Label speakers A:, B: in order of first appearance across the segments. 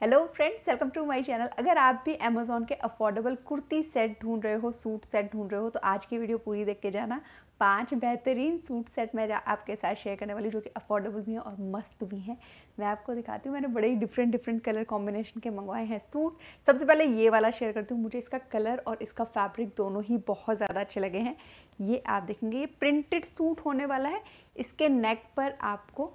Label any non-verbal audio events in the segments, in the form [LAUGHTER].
A: hello friends welcome to my channel अगर आप भी अमेजोन के अफोर्डेबल कुर्ती सेट ढूंढ रहे हो सूट सेट ढूंढ रहे हो तो आज की वीडियो पूरी देख के जाना पांच बेहतरीन सूट सेट मैं आपके साथ शेयर करने वाली जो कि अफोर्डेबल भी हैं और मस्त भी हैं मैं आपको दिखाती हूँ मैंने बड़े ही डिफरेंट डिफरेंट कलर कॉम्बिनेशन के मंगवाए हैं सूट सबसे पहले ये वाला शेयर करती हूँ मुझे इसका कलर और इसका फैब्रिक दोनों ही बहुत ज़्यादा अच्छे लगे हैं ये आप देखेंगे ये प्रिंटेड सूट होने वाला है इसके नेक पर आपको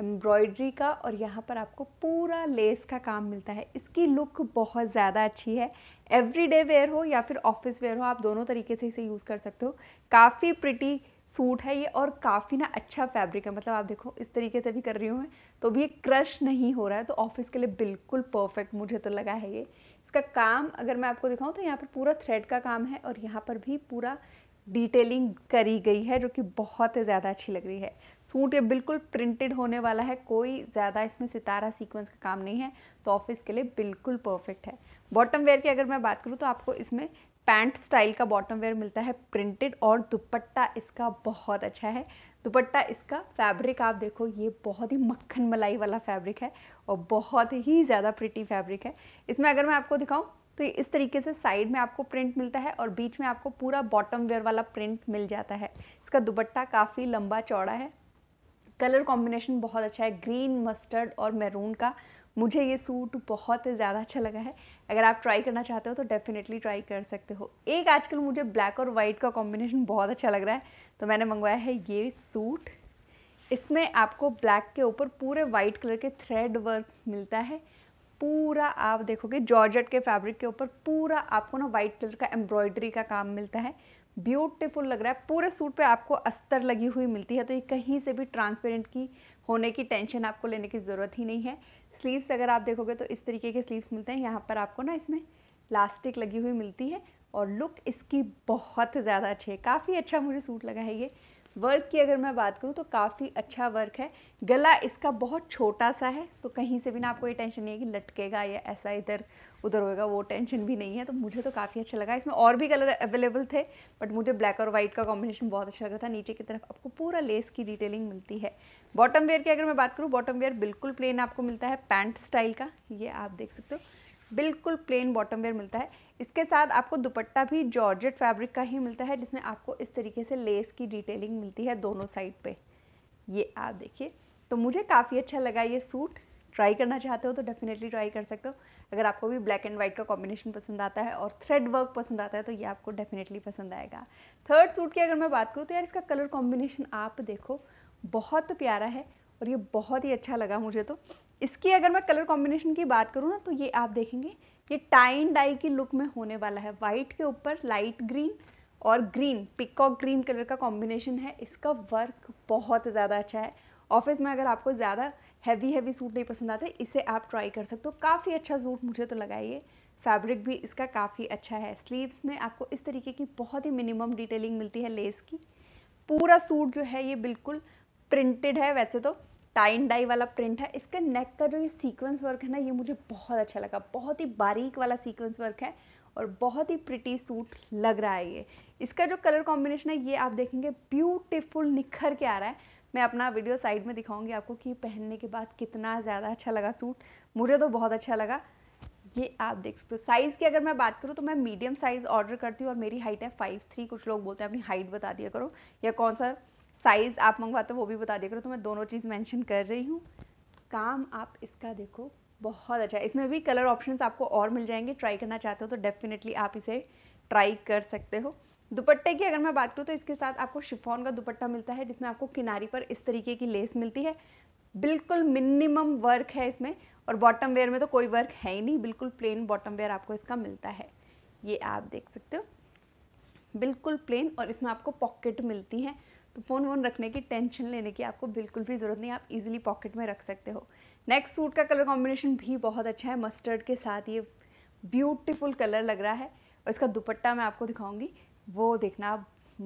A: एम्ब्रॉयडरी का और यहाँ पर आपको पूरा लेस का काम मिलता है इसकी लुक बहुत ज़्यादा अच्छी है एवरी डे वेयर हो या फिर ऑफिस वेयर हो आप दोनों तरीके से इसे यूज़ कर सकते हो काफ़ी प्रिटी सूट है ये और काफ़ी ना अच्छा फैब्रिक है मतलब आप देखो इस तरीके से भी कर रही हूँ मैं तो भी ये क्रश नहीं हो रहा है तो ऑफिस के लिए बिल्कुल परफेक्ट मुझे तो लगा है ये इसका काम अगर मैं आपको दिखाऊँ तो यहाँ पर पूरा थ्रेड का काम है और यहाँ पर भी पूरा डिटेलिंग करी गई है जो कि बहुत ज़्यादा अच्छी लग रही है सूट ये बिल्कुल प्रिंटेड होने वाला है कोई ज़्यादा इसमें सितारा सीक्वेंस का काम नहीं है तो ऑफिस के लिए बिल्कुल परफेक्ट है बॉटम वेयर की अगर मैं बात करूँ तो आपको इसमें पैंट स्टाइल का बॉटम वेयर मिलता है प्रिंटेड और दुपट्टा इसका बहुत अच्छा है दुपट्टा इसका फैब्रिक आप देखो ये बहुत ही मक्खन मलाई वाला फैब्रिक है और बहुत ही ज़्यादा प्रिटी फैब्रिक है इसमें अगर मैं आपको दिखाऊँ तो इस तरीके से साइड में आपको प्रिंट मिलता है और बीच में आपको पूरा बॉटम वेयर वाला प्रिंट मिल जाता है इसका दुपट्टा काफ़ी लंबा चौड़ा है कलर कॉम्बिनेशन बहुत अच्छा है ग्रीन मस्टर्ड और मैरून का मुझे ये सूट बहुत ज़्यादा अच्छा लगा है अगर आप ट्राई करना चाहते हो तो डेफिनेटली ट्राई कर सकते हो एक आजकल मुझे ब्लैक और वाइट का कॉम्बिनेशन बहुत अच्छा लग रहा है तो मैंने मंगवाया है ये सूट इसमें आपको ब्लैक के ऊपर पूरे वाइट कलर के थ्रेड वर्क मिलता है पूरा आप देखोगे जॉर्जेट के फैब्रिक के ऊपर पूरा आपको ना वाइट कलर का एम्ब्रॉयडरी का काम मिलता है ब्यूटीफुल लग रहा है पूरे सूट पे आपको अस्तर लगी हुई मिलती है तो ये कहीं से भी ट्रांसपेरेंट की होने की टेंशन आपको लेने की ज़रूरत ही नहीं है स्लीव्स अगर आप देखोगे तो इस तरीके के स्लीव्स मिलते हैं यहाँ पर आपको ना इसमें लास्टिक लगी हुई मिलती है और लुक इसकी बहुत ज़्यादा अच्छी है काफ़ी अच्छा मुझे सूट लगा है ये वर्क की अगर मैं बात करूँ तो काफ़ी अच्छा वर्क है गला इसका बहुत छोटा सा है तो कहीं से भी ना आपको ये टेंशन नहीं है कि लटकेगा या ऐसा इधर उधर होएगा वो टेंशन भी नहीं है तो मुझे तो काफ़ी अच्छा लगा इसमें और भी कलर अवेलेबल थे बट मुझे ब्लैक और वाइट का कॉम्बिनेशन बहुत अच्छा लगा था नीचे की तरफ आपको पूरा लेस की डिटेलिंग मिलती है बॉटम वेयर की अगर मैं बात करूँ बॉटम वेयर बिल्कुल प्लेन आपको मिलता है पैंट स्टाइल का ये आप देख सकते हो बिल्कुल प्लेन बॉटम वेयर मिलता है इसके साथ आपको दुपट्टा भी जॉर्जेट फैब्रिक का ही मिलता है जिसमें आपको इस तरीके से लेस की डिटेलिंग मिलती है दोनों साइड पे ये आप देखिए तो मुझे काफ़ी अच्छा लगा ये सूट ट्राई करना चाहते हो तो डेफिनेटली ट्राई कर सकते हो अगर आपको भी ब्लैक एंड वाइट का कॉम्बिनेशन पसंद आता है और थ्रेड वर्क पसंद आता है तो ये आपको डेफिनेटली पसंद आएगा थर्ड सूट की अगर मैं बात करूँ तो यार इसका कलर कॉम्बिनेशन आप देखो बहुत प्यारा है और ये बहुत ही अच्छा लगा मुझे तो इसकी अगर मैं कलर कॉम्बिनेशन की बात करूँ ना तो ये आप देखेंगे ये टाइन डाई की लुक में होने वाला है वाइट के ऊपर लाइट ग्रीन और ग्रीन पिकॉक ग्रीन कलर का कॉम्बिनेशन है इसका वर्क बहुत ज़्यादा अच्छा है ऑफिस में अगर आपको ज़्यादा हैवी हैवी सूट नहीं पसंद आते इसे आप ट्राई कर सकते हो काफ़ी अच्छा सूट मुझे तो लगाइए फैब्रिक भी इसका काफ़ी अच्छा है स्लीव्स में आपको इस तरीके की बहुत ही मिनिमम डिटेलिंग मिलती है लेस की पूरा सूट जो है ये बिल्कुल प्रिंटेड है वैसे तो टाइन डाई वाला प्रिंट है इसका नेक का जो ये सीक्वेंस वर्क है ना ये मुझे बहुत अच्छा लगा बहुत ही बारीक वाला सीक्वेंस वर्क है और बहुत ही प्रिटी सूट लग रहा है ये इसका जो कलर कॉम्बिनेशन है ये आप देखेंगे ब्यूटिफुल निखर के आ रहा है मैं अपना वीडियो साइड में दिखाऊंगी आपको कि पहनने के बाद कितना ज़्यादा अच्छा लगा सूट मुझे तो बहुत अच्छा लगा ये आप देख सकते हो साइज़ की अगर मैं बात करूँ तो मैं मीडियम साइज़ ऑर्डर करती हूँ और मेरी हाइट है फाइव थ्री कुछ लोग बोलते हैं अपनी हाइट बता दिया करो या कौन सा साइज़ आप मंगवाते हो वो भी बता दिया करो तो मैं दोनों चीज़ मेंशन कर रही हूँ काम आप इसका देखो बहुत अच्छा है इसमें भी कलर ऑप्शंस आपको और मिल जाएंगे ट्राई करना चाहते हो तो डेफिनेटली आप इसे ट्राई कर सकते हो दुपट्टे की अगर मैं बात करूँ तो इसके साथ आपको शिफोन का दुपट्टा मिलता है जिसमें आपको किनारी पर इस तरीके की लेस मिलती है बिल्कुल मिनिमम वर्क है इसमें और बॉटम वेयर में तो कोई वर्क है ही नहीं बिल्कुल प्लेन बॉटम वेयर आपको इसका मिलता है ये आप देख सकते हो बिल्कुल प्लेन और इसमें आपको पॉकेट मिलती हैं तो फ़ोन वोन रखने की टेंशन लेने की आपको बिल्कुल भी ज़रूरत नहीं आप इजीली पॉकेट में रख सकते हो नेक्स्ट सूट का कलर कॉम्बिनेशन भी बहुत अच्छा है मस्टर्ड के साथ ये ब्यूटीफुल कलर लग रहा है और इसका दुपट्टा मैं आपको दिखाऊंगी वो देखना आप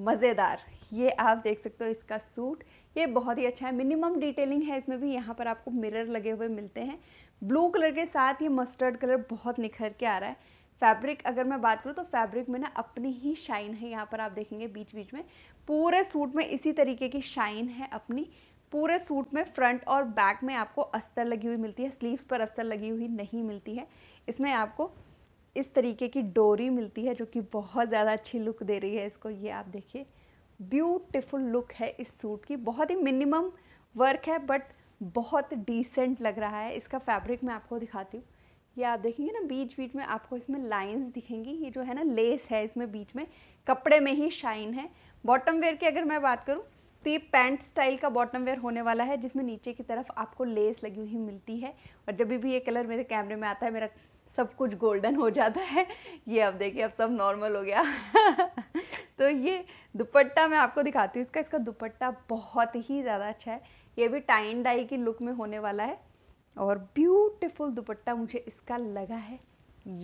A: मज़ेदार ये आप देख सकते हो इसका सूट ये बहुत ही अच्छा है मिनिमम डिटेलिंग है इसमें भी यहाँ पर आपको मिरर लगे हुए मिलते हैं ब्लू कलर के साथ ये मस्टर्ड कलर बहुत निखर के आ रहा है फैब्रिक अगर मैं बात करूँ तो फैब्रिक में ना अपनी ही शाइन है यहाँ पर आप देखेंगे बीच बीच में पूरे सूट में इसी तरीके की शाइन है अपनी पूरे सूट में फ्रंट और बैक में आपको अस्तर लगी हुई मिलती है स्लीव्स पर अस्तर लगी हुई नहीं मिलती है इसमें आपको इस तरीके की डोरी मिलती है जो कि बहुत ज़्यादा अच्छी लुक दे रही है इसको ये आप देखिए ब्यूटिफुल लुक है इस सूट की बहुत ही मिनिमम वर्क है बट बहुत डिसेंट लग रहा है इसका फैब्रिक मैं आपको दिखाती हूँ ये आप देखेंगे ना बीच बीच में आपको इसमें लाइंस दिखेंगी ये जो है ना लेस है इसमें बीच में कपड़े में ही शाइन है बॉटम वेयर की अगर मैं बात करूँ तो ये पैंट स्टाइल का बॉटम वेयर होने वाला है जिसमें नीचे की तरफ आपको लेस लगी हुई मिलती है और जब भी ये कलर मेरे कैमरे में आता है मेरा सब कुछ गोल्डन हो जाता है ये अब देखिए अब सब नॉर्मल हो गया [LAUGHS] तो ये दुपट्टा मैं आपको दिखाती हूँ इसका इसका दुपट्टा बहुत ही ज़्यादा अच्छा है ये भी टाइन डाई की लुक में होने वाला है और ब्यूटीफुल दुपट्टा मुझे इसका लगा है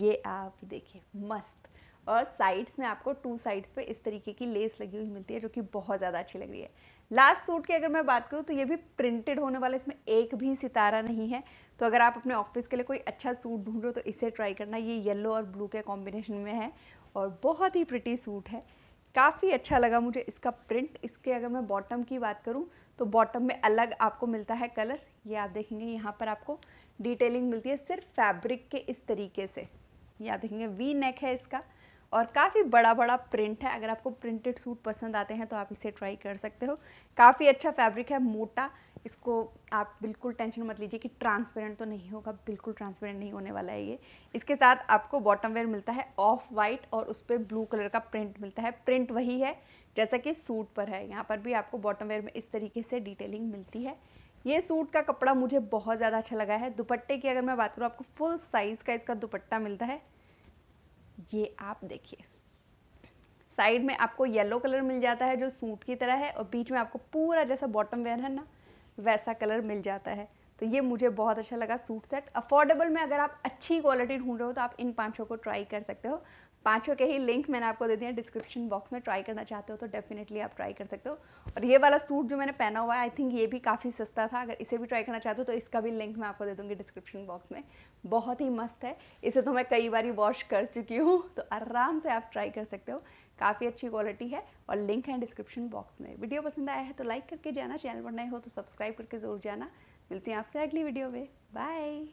A: ये आप देखिए मस्त और साइड्स में आपको टू साइड्स पे इस तरीके की लेस लगी हुई मिलती है जो कि बहुत ज़्यादा अच्छी लग रही है लास्ट सूट की अगर मैं बात करूँ तो ये भी प्रिंटेड होने वाला इसमें एक भी सितारा नहीं है तो अगर आप अपने ऑफिस के लिए कोई अच्छा सूट ढूंढ रहे हो तो इसे ट्राई करना ये येलो और ब्लू के कॉम्बिनेशन में है और बहुत ही प्रिटी सूट है काफ़ी अच्छा लगा मुझे इसका प्रिंट इसके अगर मैं बॉटम की बात करूँ तो बॉटम में अलग आपको मिलता है कलर ये आप देखेंगे यहाँ पर आपको डिटेलिंग मिलती है सिर्फ फैब्रिक के इस तरीके से ये आप देखेंगे वी नेक है इसका और काफ़ी बड़ा बड़ा प्रिंट है अगर आपको प्रिंटेड सूट पसंद आते हैं तो आप इसे ट्राई कर सकते हो काफ़ी अच्छा फैब्रिक है मोटा इसको आप बिल्कुल टेंशन मत लीजिए कि ट्रांसपेरेंट तो नहीं होगा बिल्कुल ट्रांसपेरेंट नहीं होने वाला है ये इसके साथ आपको बॉटम वेयर मिलता है ऑफ वाइट और उस पर ब्लू कलर का प्रिंट मिलता है प्रिंट वही है जैसा कि सूट पर है यहाँ पर भी आपको बॉटम वेयर में इस तरीके से डिटेलिंग मिलती है ये सूट का कपड़ा मुझे बहुत ज़्यादा अच्छा लगा है दुपट्टे की अगर मैं बात करूँ आपको फुल साइज़ का इसका दुपट्टा मिलता है ये आप देखिए साइड में आपको येलो कलर मिल जाता है जो सूट की तरह है और बीच में आपको पूरा जैसा बॉटम वेयर है ना वैसा कलर मिल जाता है तो ये मुझे बहुत अच्छा लगा सूट सेट अफोर्डेबल में अगर आप अच्छी क्वालिटी ढूंढ रहे हो तो आप इन पाँचों को ट्राई कर सकते हो पांचों के ही लिंक मैंने आपको दे दिए डिस्क्रिप्शन बॉक्स में ट्राई करना चाहते हो तो डेफिनेटली आप ट्राई कर सकते हो और ये वाला सूट जो मैंने पहना हुआ है आई थिंक ये भी काफ़ी सस्ता था अगर इसे भी ट्राई करना चाहते हो तो इसका भी लिंक मैं आपको दे दूँगी डिस्क्रिप्शन बॉक्स में बहुत ही मस्त है इसे तो मैं कई बार वॉश कर चुकी हूँ तो आराम से आप ट्राई कर सकते हो काफ़ी अच्छी क्वालिटी है और लिंक है डिस्क्रिप्शन बॉक्स में वीडियो पसंद आया है तो लाइक करके जाना चैनल पर नए हो तो सब्सक्राइब करके जरूर जाना मिलते हैं आपसे अगली वीडियो में बाय